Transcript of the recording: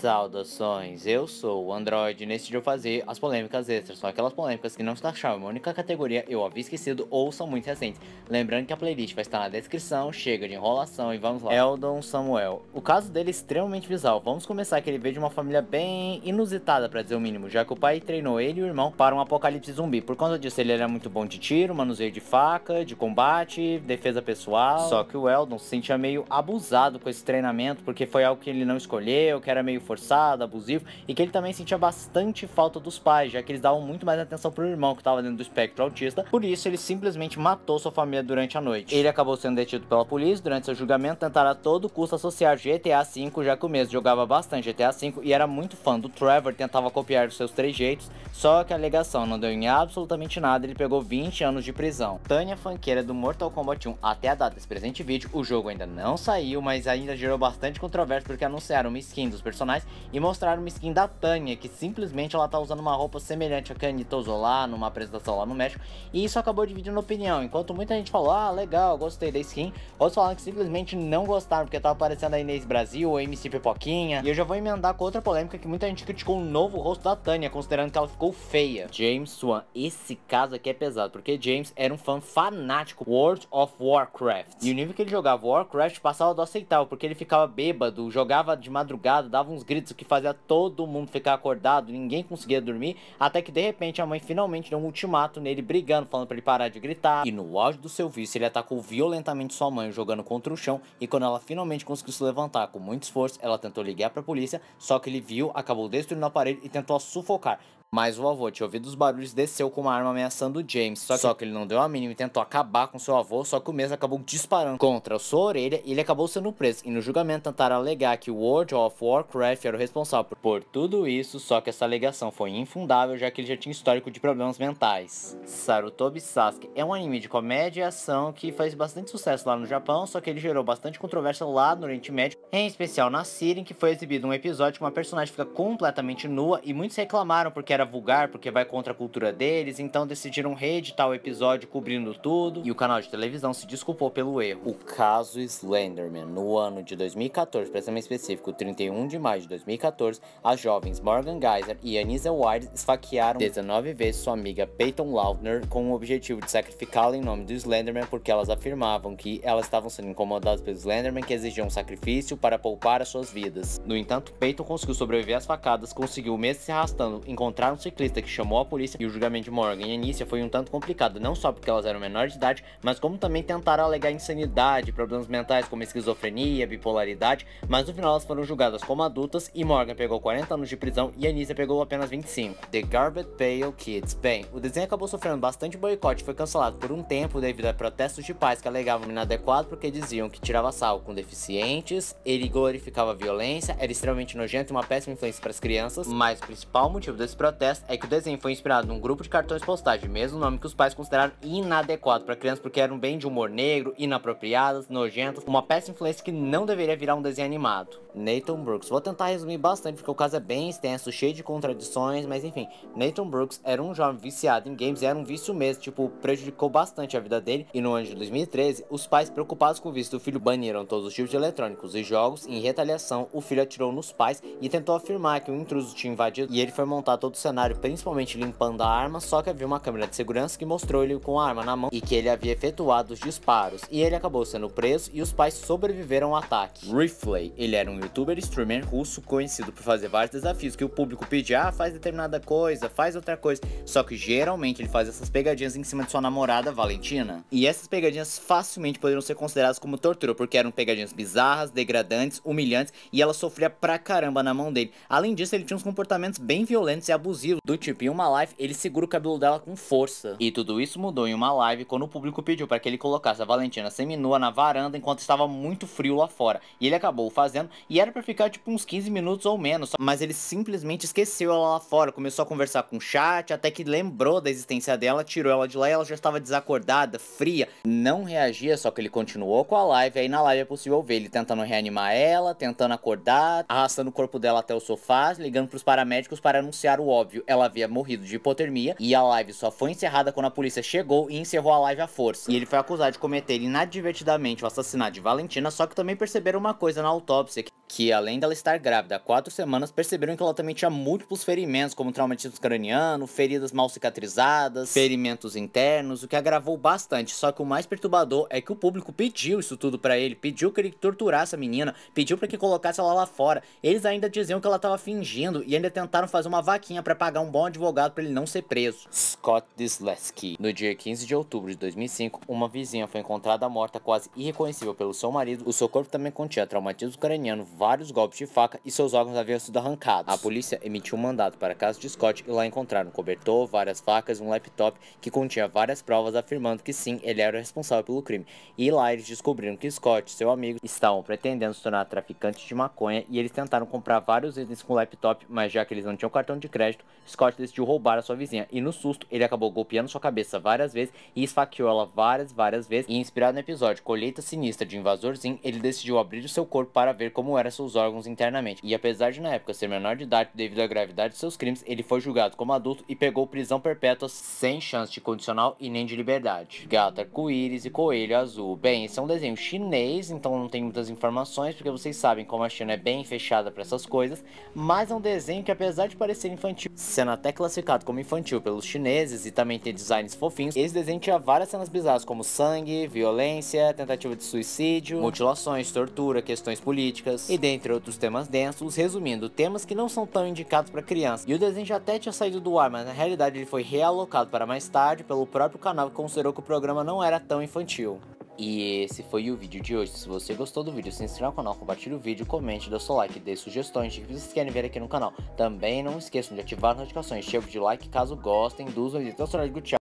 Saudações, eu sou o Android neste dia eu fazer as polêmicas extras, são aquelas polêmicas que não se taxavam A única categoria, eu havia esquecido ou são muito recentes. Lembrando que a playlist vai estar na descrição, chega de enrolação e vamos lá. Eldon Samuel. O caso dele é extremamente bizarro, vamos começar que ele veio de uma família bem inusitada para dizer o mínimo, já que o pai treinou ele e o irmão para um apocalipse zumbi. Por conta disso ele era muito bom de tiro, manuseio de faca, de combate, defesa pessoal. Só que o Eldon se sentia meio abusado com esse treinamento porque foi algo que ele não escolheu, que era meio forçado, abusivo, e que ele também sentia bastante falta dos pais, já que eles davam muito mais atenção pro irmão que estava dentro do espectro autista, por isso ele simplesmente matou sua família durante a noite. Ele acabou sendo detido pela polícia, durante seu julgamento tentaram a todo custo associar GTA V, já que o mesmo jogava bastante GTA V e era muito fã do Trevor, tentava copiar seus três jeitos. só que a alegação não deu em absolutamente nada, ele pegou 20 anos de prisão. Tânia Fanqueira do Mortal Kombat 1 até a data desse presente vídeo, o jogo ainda não saiu, mas ainda gerou bastante controvérsia porque anunciaram uma skin dos personagens mais, e mostraram uma skin da Tanya, que simplesmente ela tá usando uma roupa semelhante a que usou lá numa apresentação lá no México, e isso acabou dividindo opinião, enquanto muita gente falou, ah, legal, gostei da skin, outros falaram que simplesmente não gostaram, porque tava aparecendo a Inês Brasil, a MC Pipoquinha, e eu já vou emendar com outra polêmica que muita gente criticou o novo rosto da Tanya, considerando que ela ficou feia. James Swan, esse caso aqui é pesado, porque James era um fã fanático World of Warcraft, e o nível que ele jogava Warcraft passava do aceitável, porque ele ficava bêbado, jogava de madrugada, dava uns gritos que fazia todo mundo ficar acordado, ninguém conseguia dormir, até que de repente a mãe finalmente deu um ultimato nele, brigando, falando para ele parar de gritar. E no auge do seu vício, ele atacou violentamente sua mãe, jogando contra o chão, e quando ela finalmente conseguiu se levantar com muito esforço, ela tentou ligar para a polícia, só que ele viu, acabou destruindo o aparelho e tentou a sufocar. Mas o avô tinha ouvido os barulhos, desceu com uma arma ameaçando o James. Só que, só que ele não deu a mínima e tentou acabar com seu avô, só que o mesmo acabou disparando contra sua orelha e ele acabou sendo preso. E no julgamento tentaram alegar que o World of Warcraft era o responsável por, por tudo isso, só que essa alegação foi infundável, já que ele já tinha histórico de problemas mentais. Sarutobi Sasuke é um anime de comédia e ação que faz bastante sucesso lá no Japão, só que ele gerou bastante controvérsia lá no Oriente Médio, em especial na Síria, em que foi exibido um episódio que uma personagem fica completamente nua e muitos reclamaram porque era era vulgar porque vai contra a cultura deles, então decidiram reeditar o episódio cobrindo tudo e o canal de televisão se desculpou pelo erro. O caso Slenderman, no ano de 2014, para ser mais específico, 31 de maio de 2014, as jovens Morgan Geyser e Anisa Wild esfaquearam 19 vezes sua amiga Peyton Lautner com o objetivo de sacrificá-la em nome do Slenderman porque elas afirmavam que elas estavam sendo incomodadas pelo Slenderman que exigiam um sacrifício para poupar as suas vidas. No entanto, Peyton conseguiu sobreviver às facadas, conseguiu mesmo se arrastando encontrar um ciclista que chamou a polícia e o julgamento de Morgan e Anícia foi um tanto complicado, não só porque elas eram menores de idade, mas como também tentaram alegar insanidade, problemas mentais como esquizofrenia, bipolaridade, mas no final elas foram julgadas como adultas e Morgan pegou 40 anos de prisão e Anícia pegou apenas 25. The Garbage Pail Kids. Bem, o desenho acabou sofrendo bastante boicote e foi cancelado por um tempo devido a protestos de pais que alegavam inadequado porque diziam que tirava sal com deficientes, ele glorificava violência, era extremamente nojento e uma péssima influência para as crianças, mas o principal motivo desse protesto testa é que o desenho foi inspirado num grupo de cartões postais de mesmo nome que os pais consideraram inadequado para crianças porque eram bem de humor negro, inapropriadas, nojentas, uma péssima influência que não deveria virar um desenho animado. Nathan Brooks. Vou tentar resumir bastante porque o caso é bem extenso, cheio de contradições, mas enfim. Nathan Brooks era um jovem viciado em games, e era um vício mesmo, tipo, prejudicou bastante a vida dele. E no ano de 2013, os pais preocupados com o vício do filho baniram todos os tipos de eletrônicos e jogos. E, em retaliação, o filho atirou nos pais e tentou afirmar que o intruso tinha invadido e ele foi montar todo o cenário funcionário principalmente limpando a arma, só que havia uma câmera de segurança que mostrou ele com a arma na mão e que ele havia efetuado os disparos. E ele acabou sendo preso e os pais sobreviveram ao ataque. Rifley, ele era um youtuber e streamer russo conhecido por fazer vários desafios que o público pedia, ah, faz determinada coisa, faz outra coisa. Só que geralmente ele faz essas pegadinhas em cima de sua namorada, Valentina. E essas pegadinhas facilmente poderiam ser consideradas como tortura, porque eram pegadinhas bizarras, degradantes, humilhantes e ela sofria pra caramba na mão dele. Além disso, ele tinha uns comportamentos bem violentos e abusivos abusivo do tipo, em uma live, ele segura o cabelo dela com força. E tudo isso mudou em uma live quando o público pediu para que ele colocasse a Valentina seminua na varanda enquanto estava muito frio lá fora. E ele acabou fazendo e era para ficar tipo uns 15 minutos ou menos, mas ele simplesmente esqueceu ela lá fora, começou a conversar com o chat, até que lembrou da existência dela, tirou ela de lá e ela já estava desacordada, fria, não reagia, só que ele continuou com a live, aí na live é possível ver ele tentando reanimar ela, tentando acordar, arrastando o corpo dela até o sofá, ligando para os paramédicos para anunciar o óbito óbvio, ela havia morrido de hipotermia e a live só foi encerrada quando a polícia chegou e encerrou a live à força. E ele foi acusado de cometer inadvertidamente o assassinato de Valentina, só que também perceberam uma coisa na autópsia que que, além dela estar grávida há quatro semanas, perceberam que ela também tinha múltiplos ferimentos, como traumatismo craniano, feridas mal cicatrizadas, ferimentos internos, o que agravou bastante. Só que o mais perturbador é que o público pediu isso tudo para ele, pediu que ele torturasse a menina, pediu para que colocasse ela lá fora. Eles ainda diziam que ela estava fingindo e ainda tentaram fazer uma vaquinha para pagar um bom advogado para ele não ser preso. Scott Dislesky. No dia 15 de outubro de 2005, uma vizinha foi encontrada morta quase irreconhecível pelo seu marido. O seu corpo também continha traumatismo craniano, vários golpes de faca e seus órgãos haviam sido arrancados. A polícia emitiu um mandato para a casa de Scott e lá encontraram um cobertor, várias facas e um laptop que continha várias provas afirmando que sim, ele era o responsável pelo crime. E lá eles descobriram que Scott e seu amigo estavam pretendendo se tornar traficantes de maconha e eles tentaram comprar vários itens com o laptop, mas já que eles não tinham cartão de crédito, Scott decidiu roubar a sua vizinha e no susto ele acabou golpeando sua cabeça várias vezes e esfaqueou ela várias, várias vezes. E inspirado no episódio Colheita Sinistra de Invasorzinho, ele decidiu abrir o seu corpo para ver como era para seus órgãos internamente. E apesar de na época ser menor de idade devido à gravidade de seus crimes, ele foi julgado como adulto e pegou prisão perpétua sem chance de condicional e nem de liberdade. Gato, arco-íris e coelho azul. Bem, esse é um desenho chinês, então não tem muitas informações, porque vocês sabem como a China é bem fechada para essas coisas, mas é um desenho que apesar de parecer infantil, sendo até classificado como infantil pelos chineses e também ter designs fofinhos, esse desenho tinha várias cenas bizarras como sangue, violência, tentativa de suicídio, mutilações, tortura, questões políticas. E dentre outros temas densos, resumindo, temas que não são tão indicados para criança. E o desenho já até tinha saído do ar, mas na realidade ele foi realocado para mais tarde pelo próprio canal que considerou que o programa não era tão infantil. E esse foi o vídeo de hoje. Se você gostou do vídeo, se inscreva no canal, compartilhe o vídeo, comente, dê seu like, dê sugestões de que vocês querem ver aqui no canal. Também não esqueçam de ativar as notificações, chega de like caso gostem dos vídeos. Então, tchau.